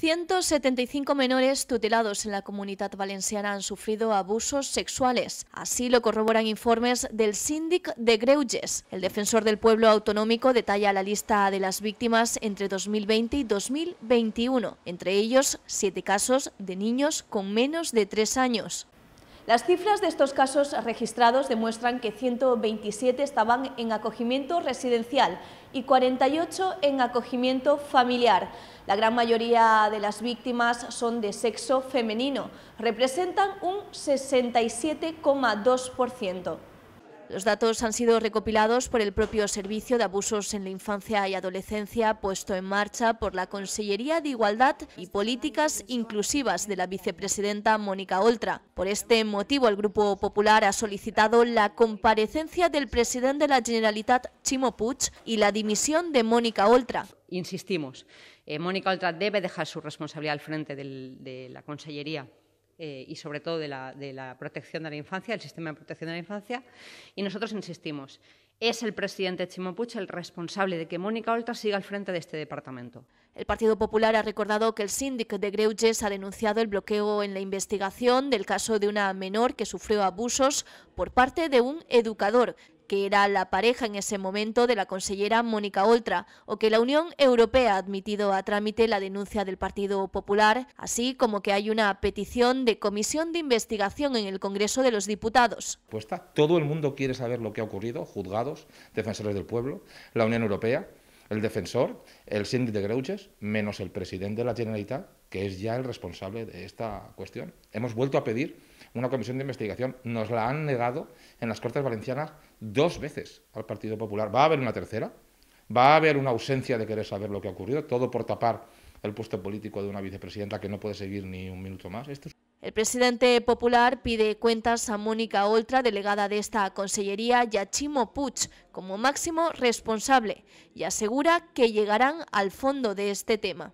175 menores tutelados en la comunidad valenciana han sufrido abusos sexuales. Así lo corroboran informes del síndic de Greuges. El defensor del pueblo autonómico detalla la lista de las víctimas entre 2020 y 2021, entre ellos siete casos de niños con menos de tres años. Las cifras de estos casos registrados demuestran que 127 estaban en acogimiento residencial y 48 en acogimiento familiar. La gran mayoría de las víctimas son de sexo femenino, representan un 67,2%. Los datos han sido recopilados por el propio Servicio de Abusos en la Infancia y Adolescencia puesto en marcha por la Consellería de Igualdad y Políticas Inclusivas de la vicepresidenta Mónica Oltra. Por este motivo, el Grupo Popular ha solicitado la comparecencia del presidente de la Generalitat, Chimo Puig, y la dimisión de Mónica Oltra. Insistimos, eh, Mónica Oltra debe dejar su responsabilidad al frente de la Consellería eh, y sobre todo de la, protección de la infancia, el sistema de protección de la infancia. Y nosotros insistimos, es el presidente Chimopuch el responsable de que Mónica Oltra siga al frente de este departamento. El Partido Popular ha recordado que el síndic de Greuges ha denunciado el bloqueo en la investigación del caso de una menor que sufrió abusos por parte de un educador que era la pareja en ese momento de la consellera Mónica Oltra, o que la Unión Europea ha admitido a trámite la denuncia del Partido Popular, así como que hay una petición de comisión de investigación en el Congreso de los Diputados. Pues todo el mundo quiere saber lo que ha ocurrido, juzgados, defensores del pueblo, la Unión Europea, el defensor, el síndic de Greuches, menos el presidente de la Generalitat, que es ya el responsable de esta cuestión. Hemos vuelto a pedir una comisión de investigación. Nos la han negado en las Cortes Valencianas dos veces al Partido Popular. ¿Va a haber una tercera? ¿Va a haber una ausencia de querer saber lo que ha ocurrido? Todo por tapar el puesto político de una vicepresidenta que no puede seguir ni un minuto más. Esto El presidente popular pide cuentas a Mónica Oltra, delegada de esta consellería, y a como máximo responsable, y asegura que llegarán al fondo de este tema.